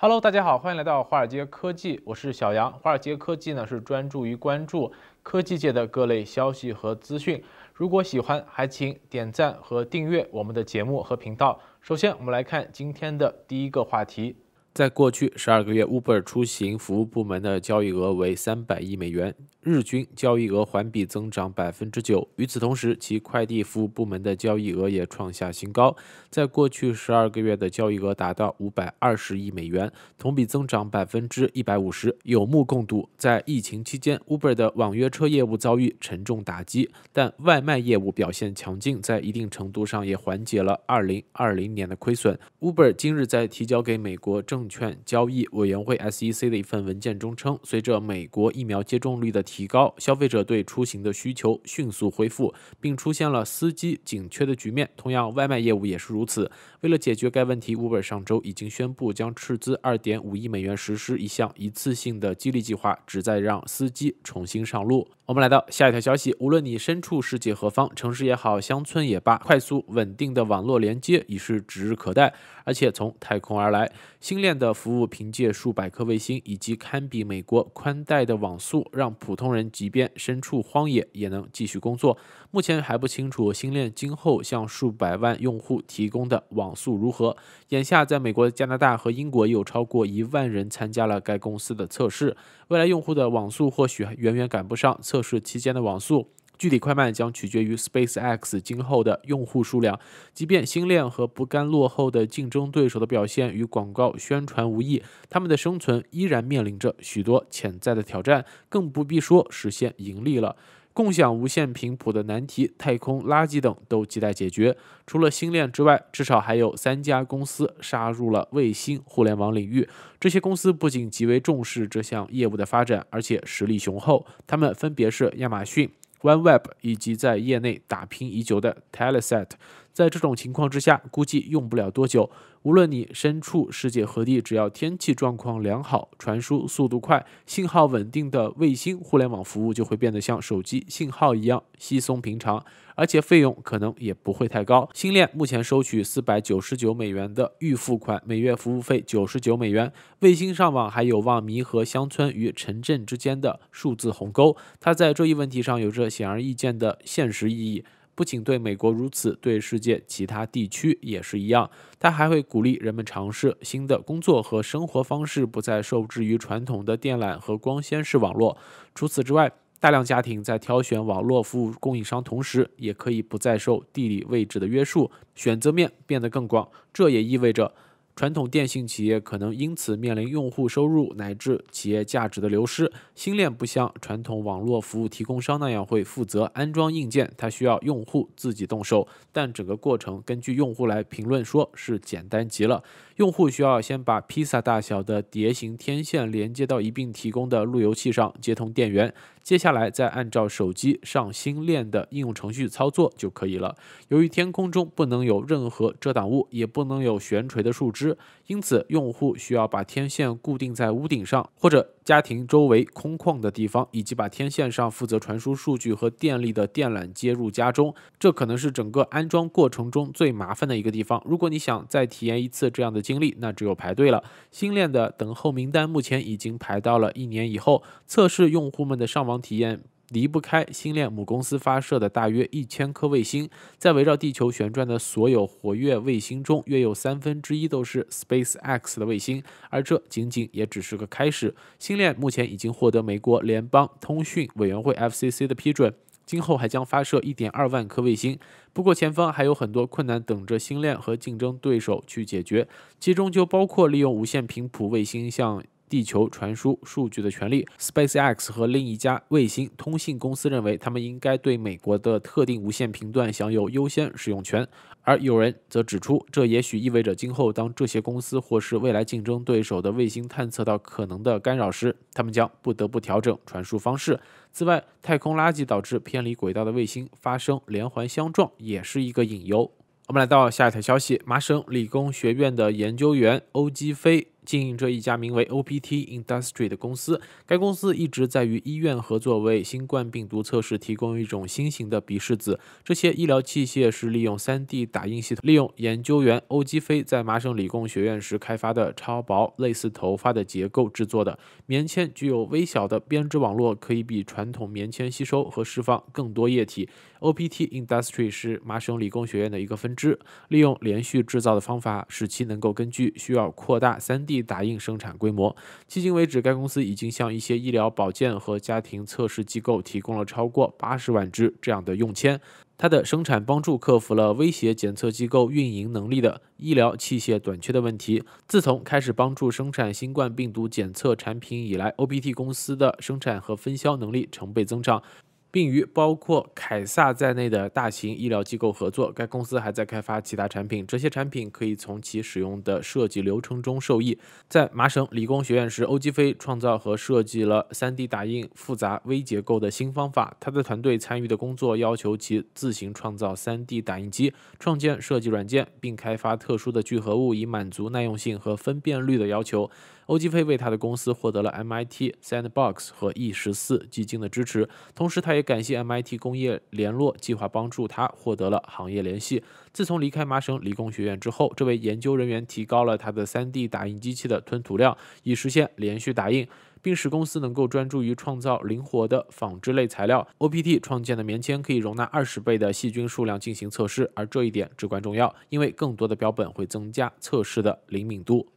Hello，大家好，欢迎来到华尔街科技，我是小杨。华尔街科技呢是专注于关注科技界的各类消息和资讯。如果喜欢，还请点赞和订阅我们的节目和频道。首先，我们来看今天的第一个话题。在过去十二个月，Uber 出行服务部门的交易额为三百亿美元，日均交易额环比增长百分之九。与此同时，其快递服务部门的交易额也创下新高，在过去十二个月的交易额达到五百二十亿美元，同比增长百分之一百五十，有目共睹。在疫情期间，Uber 的网约车业务遭遇沉重打击，但外卖业务表现强劲，在一定程度上也缓解了二零二零年的亏损。Uber 今日在提交给美国政券交易委员会 （SEC） 的一份文件中称，随着美国疫苗接种率的提高，消费者对出行的需求迅速恢复，并出现了司机紧缺的局面。同样，外卖业务也是如此。为了解决该问题，Uber 上周已经宣布将斥资二点五亿美元实施一项一次性的激励计划，旨在让司机重新上路。我们来到下一条消息：无论你身处世界何方，城市也好，乡村也罢，快速稳定的网络连接已是指日可待。而且从太空而来，星链的服务凭借数百颗卫星以及堪比美国宽带的网速，让普通人即便身处荒野也能继续工作。目前还不清楚星链今后向数百万用户提供的网速如何。眼下，在美国、加拿大和英国有超过一万人参加了该公司的测试，未来用户的网速或许远远赶不上测试期间的网速。具体快慢将取决于 SpaceX 今后的用户数量。即便星链和不甘落后的竞争对手的表现与广告宣传无异，他们的生存依然面临着许多潜在的挑战，更不必说实现盈利了。共享无线频谱的难题、太空垃圾等都亟待解决。除了星链之外，至少还有三家公司杀入了卫星互联网领域。这些公司不仅极为重视这项业务的发展，而且实力雄厚。他们分别是亚马逊。OneWeb 以及在业内打拼已久的 t e l e s e t 在这种情况之下，估计用不了多久。无论你身处世界何地，只要天气状况良好、传输速度快、信号稳定的卫星互联网服务就会变得像手机信号一样稀松平常，而且费用可能也不会太高。星链目前收取四百九十九美元的预付款，每月服务费九十九美元。卫星上网还有望弥合乡村与城镇之间的数字鸿沟，它在这一问题上有着显而易见的现实意义。不仅对美国如此，对世界其他地区也是一样。他还会鼓励人们尝试新的工作和生活方式，不再受制于传统的电缆和光纤式网络。除此之外，大量家庭在挑选网络服务供应商同时，也可以不再受地理位置的约束，选择面变得更广。这也意味着。传统电信企业可能因此面临用户收入乃至企业价值的流失。星链不像传统网络服务提供商那样会负责安装硬件，它需要用户自己动手。但整个过程，根据用户来评论说是简单极了。用户需要先把披萨大小的碟形天线连接到一并提供的路由器上，接通电源。接下来再按照手机上新链的应用程序操作就可以了。由于天空中不能有任何遮挡物，也不能有悬垂的树枝，因此用户需要把天线固定在屋顶上或者。家庭周围空旷的地方，以及把天线上负责传输数据和电力的电缆接入家中，这可能是整个安装过程中最麻烦的一个地方。如果你想再体验一次这样的经历，那只有排队了。新链的等候名单目前已经排到了一年以后。测试用户们的上网体验。离不开星链母公司发射的大约一千颗卫星，在围绕地球旋转的所有活跃卫星中，约有三分之一都是 SpaceX 的卫星，而这仅仅也只是个开始。星链目前已经获得美国联邦通讯委员会 FCC 的批准，今后还将发射1.2万颗卫星。不过，前方还有很多困难等着星链和竞争对手去解决，其中就包括利用无线频谱卫星向。地球传输数据的权利。SpaceX 和另一家卫星通信公司认为，他们应该对美国的特定无线频段享有优先使用权。而有人则指出，这也许意味着今后当这些公司或是未来竞争对手的卫星探测到可能的干扰时，他们将不得不调整传输方式。此外，太空垃圾导致偏离轨道的卫星发生连环相撞，也是一个隐忧。我们来到下一条消息：麻省理工学院的研究员欧基菲。经营着一家名为 OPT Industry 的公司，该公司一直在与医院合作，为新冠病毒测试提供一种新型的鼻拭子。这些医疗器械是利用 3D 打印系统，利用研究员欧基飞在麻省理工学院时开发的超薄类似头发的结构制作的棉签，具有微小的编织网络，可以比传统棉签吸收和释放更多液体。OPT Industry 是麻省理工学院的一个分支，利用连续制造的方法，使其能够根据需要扩大 3D 打印生产规模。迄今为止，该公司已经向一些医疗保健和家庭测试机构提供了超过80万支这样的用铅。它的生产帮助克服了威胁检测机构运营能力的医疗器械短缺的问题。自从开始帮助生产新冠病毒检测产品以来，OPT 公司的生产和分销能力成倍增长。并与包括凯撒在内的大型医疗机构合作。该公司还在开发其他产品，这些产品可以从其使用的设计流程中受益。在麻省理工学院时，欧基飞创造和设计了 3D 打印复杂微结构的新方法。他的团队参与的工作要求其自行创造 3D 打印机、创建设计软件，并开发特殊的聚合物以满足耐用性和分辨率的要求。欧基飞为他的公司获得了 MIT Sandbox 和 E 十四基金的支持，同时他也感谢 MIT 工业联络计划帮助他获得了行业联系。自从离开麻省理工学院之后，这位研究人员提高了他的 3D 打印机器的吞吐量，以实现连续打印，并使公司能够专注于创造灵活的纺织类材料。OPT 创建的棉签可以容纳二十倍的细菌数量进行测试，而这一点至关重要，因为更多的标本会增加测试的灵敏度。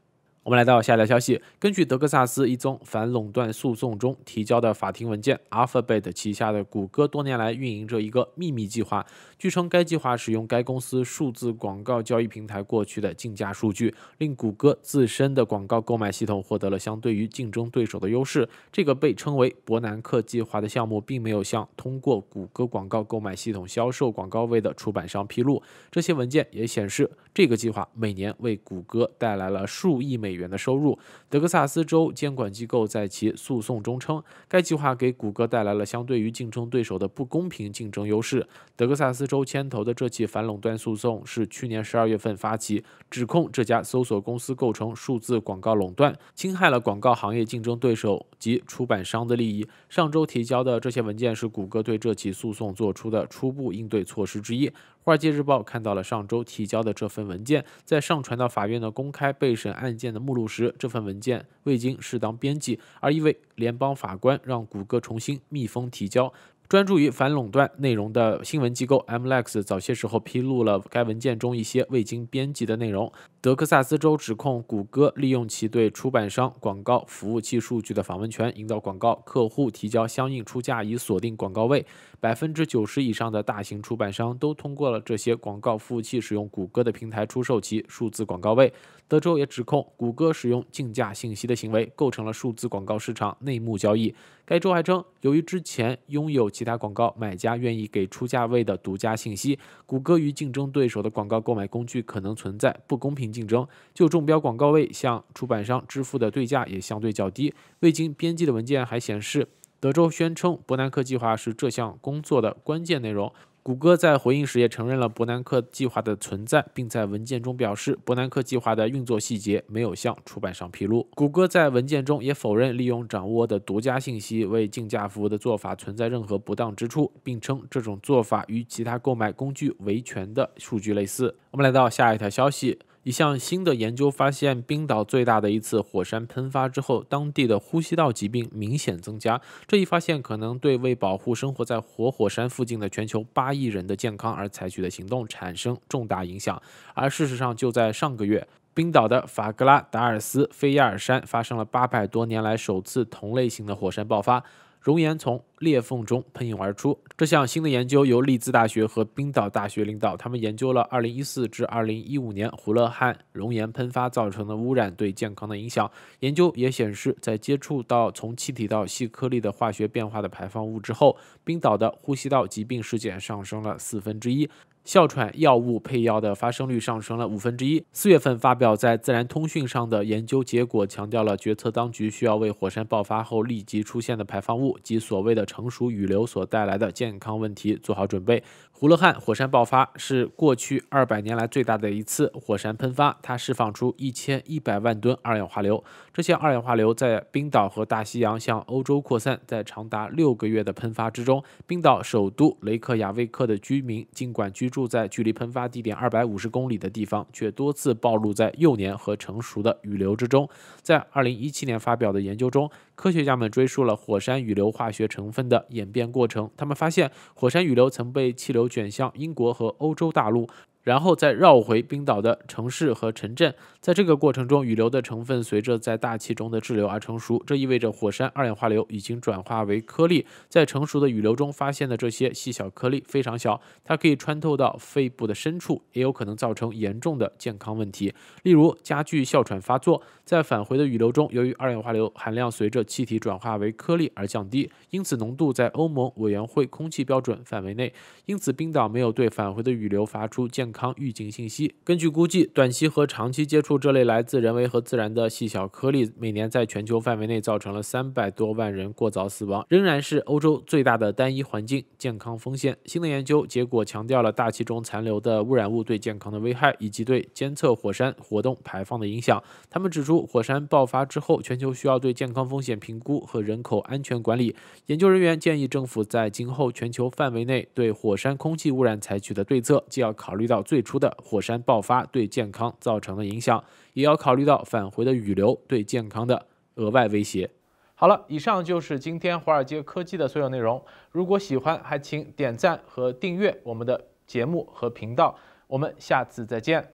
我们来到下一条消息。根据德克萨斯一宗反垄断诉讼中提交的法庭文件，Alphabet 旗下的谷歌多年来运营着一个秘密计划。据称，该计划使用该公司数字广告交易平台过去的竞价数据，令谷歌自身的广告购买系统获得了相对于竞争对手的优势。这个被称为伯南克计划的项目，并没有向通过谷歌广告购买系统销售广告位的出版商披露。这些文件也显示，这个计划每年为谷歌带来了数亿美美元的收入。德克萨斯州监管机构在其诉讼中称，该计划给谷歌带来了相对于竞争对手的不公平竞争优势。德克萨斯州牵头的这起反垄断诉讼是去年十二月份发起，指控这家搜索公司构成数字广告垄断，侵害了广告行业竞争对手及出版商的利益。上周提交的这些文件是谷歌对这起诉讼做出的初步应对措施之一。《华尔街日报》看到了上周提交的这份文件，在上传到法院的公开备审案件的目录时，这份文件未经适当编辑，而一位联邦法官让谷歌重新密封提交。专注于反垄断内容的新闻机构 MLex 早些时候披露了该文件中一些未经编辑的内容。德克萨斯州指控谷歌利用其对出版商广告服务器数据的访问权，引导广告客户提交相应出价以锁定广告位。百分之九十以上的大型出版商都通过了这些广告服务器使用谷歌的平台出售其数字广告位。德州也指控谷歌使用竞价信息的行为构成了数字广告市场内幕交易。该州还称，由于之前拥有其他广告买家愿意给出价位的独家信息，谷歌与竞争对手的广告购买工具可能存在不公平。竞争就中标广告位向出版商支付的对价也相对较低。未经编辑的文件还显示，德州宣称伯南克计划是这项工作的关键内容。谷歌在回应时也承认了伯南克计划的存在，并在文件中表示，伯南克计划的运作细节没有向出版商披露。谷歌在文件中也否认利用掌握的独家信息为竞价服务的做法存在任何不当之处，并称这种做法与其他购买工具维权的数据类似。我们来到下一条消息。一项新的研究发现，冰岛最大的一次火山喷发之后，当地的呼吸道疾病明显增加。这一发现可能对为保护生活在活火山附近的全球八亿人的健康而采取的行动产生重大影响。而事实上，就在上个月，冰岛的法格拉达尔斯菲亚尔山发生了八百多年来首次同类型的火山爆发。熔岩从裂缝中喷涌而出。这项新的研究由利兹大学和冰岛大学领导，他们研究了2014至2015年胡勒汉熔岩喷发造成的污染对健康的影响。研究也显示，在接触到从气体到细颗粒的化学变化的排放物之后，冰岛的呼吸道疾病事件上升了四分之一。哮喘药物配药的发生率上升了五分之一。四月份发表在《自然通讯》上的研究结果强调了决策当局需要为火山爆发后立即出现的排放物及所谓的成熟雨流所带来的健康问题做好准备。胡勒汉火山爆发是过去二百年来最大的一次火山喷发，它释放出一千一百万吨二氧化硫。这些二氧化硫在冰岛和大西洋向欧洲扩散，在长达六个月的喷发之中，冰岛首都雷克雅未克的居民尽管居住在距离喷发地点二百五十公里的地方，却多次暴露在幼年和成熟的雨流之中。在二零一七年发表的研究中。科学家们追溯了火山雨流化学成分的演变过程。他们发现，火山雨流曾被气流卷向英国和欧洲大陆。然后再绕回冰岛的城市和城镇，在这个过程中，雨流的成分随着在大气中的滞留而成熟。这意味着火山二氧化硫已经转化为颗粒。在成熟的雨流中发现的这些细小颗粒非常小，它可以穿透到肺部的深处，也有可能造成严重的健康问题，例如加剧哮喘发作。在返回的雨流中，由于二氧化硫含量随着气体转化为颗粒而降低，因此浓度在欧盟委员会空气标准范围内。因此，冰岛没有对返回的雨流发出健。康预警信息。根据估计，短期和长期接触这类来自人为和自然的细小颗粒，每年在全球范围内造成了三百多万人过早死亡，仍然是欧洲最大的单一环境健康风险。新的研究结果强调了大气中残留的污染物对健康的危害，以及对监测火山活动排放的影响。他们指出，火山爆发之后，全球需要对健康风险评估和人口安全管理。研究人员建议政府在今后全球范围内对火山空气污染采取的对策，既要考虑到。最初的火山爆发对健康造成的影响，也要考虑到返回的雨流对健康的额外威胁。好了，以上就是今天华尔街科技的所有内容。如果喜欢，还请点赞和订阅我们的节目和频道。我们下次再见。